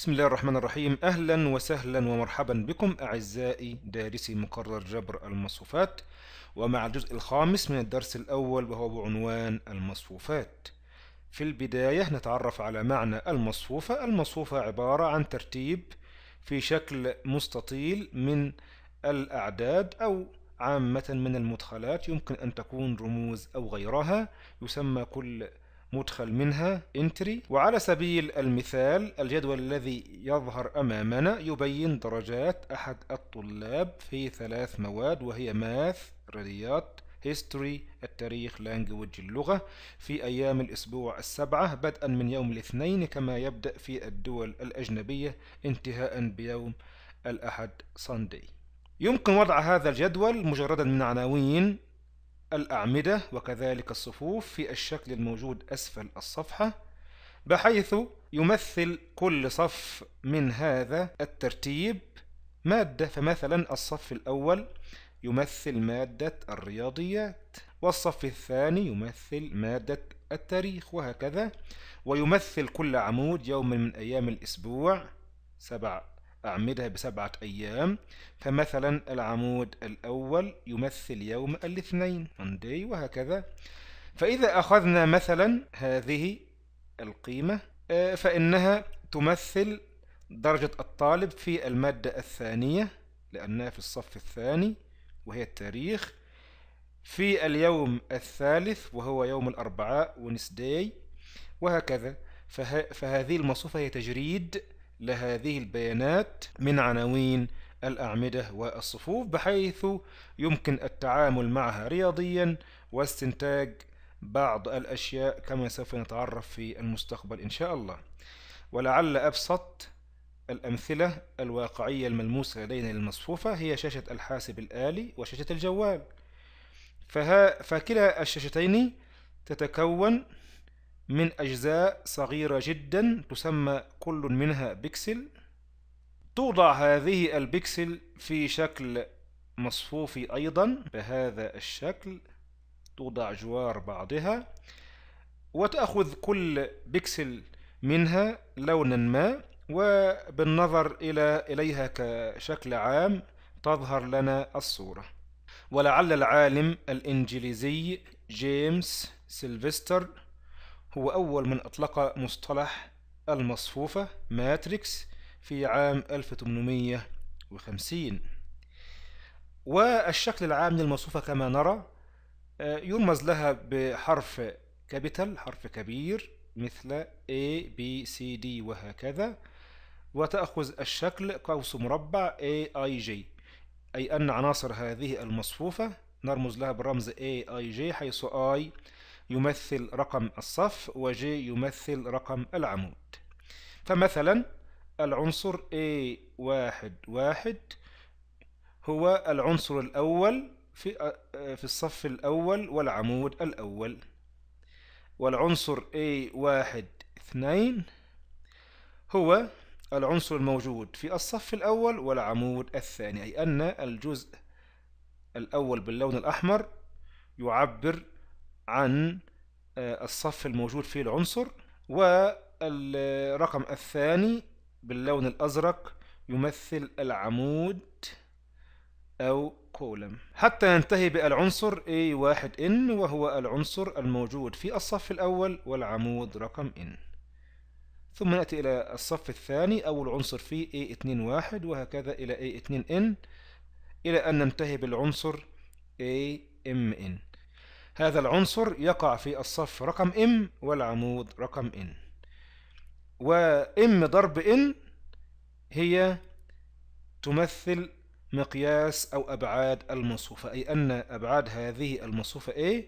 بسم الله الرحمن الرحيم أهلا وسهلا ومرحبا بكم أعزائي دارسي مقرر جبر المصفوفات ومع الجزء الخامس من الدرس الأول وهو بعنوان المصفوفات في البداية نتعرف على معنى المصفوفة المصفوفة عبارة عن ترتيب في شكل مستطيل من الأعداد أو عامة من المدخلات يمكن أن تكون رموز أو غيرها يسمى كل مدخل منها انتري وعلى سبيل المثال الجدول الذي يظهر أمامنا يبين درجات أحد الطلاب في ثلاث مواد وهي ماث رياضيات هيستوري التاريخ لانجوج اللغة في أيام الأسبوع السبعة بدءا من يوم الاثنين كما يبدأ في الدول الأجنبية انتهاء بيوم الأحد صندي يمكن وضع هذا الجدول مجردا من عناوين الأعمدة وكذلك الصفوف في الشكل الموجود أسفل الصفحة بحيث يمثل كل صف من هذا الترتيب مادة فمثلا الصف الأول يمثل مادة الرياضيات والصف الثاني يمثل مادة التاريخ وهكذا ويمثل كل عمود يوم من أيام الأسبوع سبع أعمدة بسبعة أيام فمثلا العمود الأول يمثل يوم الاثنين Monday وهكذا فإذا أخذنا مثلا هذه القيمة آه، فإنها تمثل درجة الطالب في المادة الثانية لأنها في الصف الثاني وهي التاريخ في اليوم الثالث وهو يوم الأربعاء ونسداي وهكذا فهذه المصفوفة هي تجريد لهذه البيانات من عناوين الأعمدة والصفوف بحيث يمكن التعامل معها رياضيا واستنتاج بعض الأشياء كما سوف نتعرف في المستقبل إن شاء الله ولعل أبسط الأمثلة الواقعية الملموسة لدينا للمصفوفة هي شاشة الحاسب الآلي وشاشة الجوال فها فكلا الشاشتين تتكون من أجزاء صغيرة جدا تسمى كل منها بيكسل توضع هذه البيكسل في شكل مصفوفي أيضا بهذا الشكل توضع جوار بعضها وتأخذ كل بيكسل منها لونا ما وبالنظر إلى إليها كشكل عام تظهر لنا الصورة ولعل العالم الإنجليزي جيمس سيلفستر هو أول من أطلق مصطلح المصفوفة ماتريكس في عام 1850 والشكل العام للمصفوفة كما نرى آه، يرمز لها بحرف كابيتال حرف كبير مثل A B C D وهكذا وتأخذ الشكل قوس مربع A I J أي أن عناصر هذه المصفوفة نرمز لها برمز A I J حيث I يمثل رقم الصف وJ يمثل رقم العمود فمثلا العنصر A11 هو العنصر الأول في في الصف الأول والعمود الأول والعنصر A12 هو العنصر الموجود في الصف الأول والعمود الثاني أي أن الجزء الأول باللون الأحمر يعبر عن آه، الصف الموجود فيه العنصر والرقم الثاني باللون الأزرق يمثل العمود أو كولم حتى ننتهي بالعنصر A1N وهو العنصر الموجود في الصف الأول والعمود رقم N ثم نأتي إلى الصف الثاني أول عنصر فيه A21 وهكذا إلى A2N إلى أن ننتهي بالعنصر AMN هذا العنصر يقع في الصف رقم M والعمود رقم N و M ضرب N هي تمثل مقياس أو أبعاد المصفوفة أي أن أبعاد هذه المصفوفة A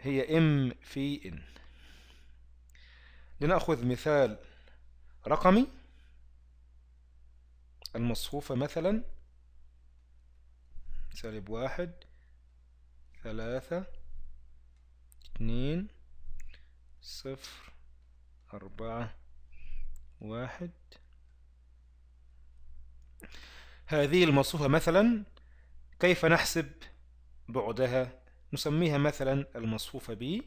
هي M في N لنأخذ مثال رقمي المصفوفة مثلا سالب واحد ثلاثة اتنين صفر أربعة واحد هذه المصفوفة مثلا كيف نحسب بعدها نسميها مثلا المصفوفة ب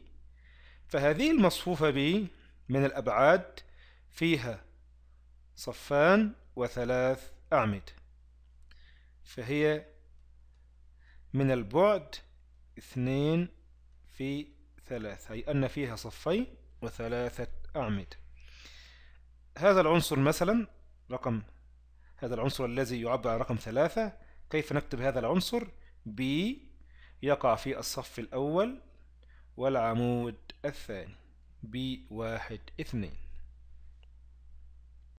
فهذه المصفوفة ب من الأبعاد فيها صفان وثلاث أعمدة فهي من البعد اثنين في ثلاث أي أن فيها صفين وثلاثة أعمدة هذا العنصر مثلا رقم هذا العنصر الذي يعبر عن رقم ثلاثة كيف نكتب هذا العنصر ب يقع في الصف الأول والعمود الثاني ب واحد اثنين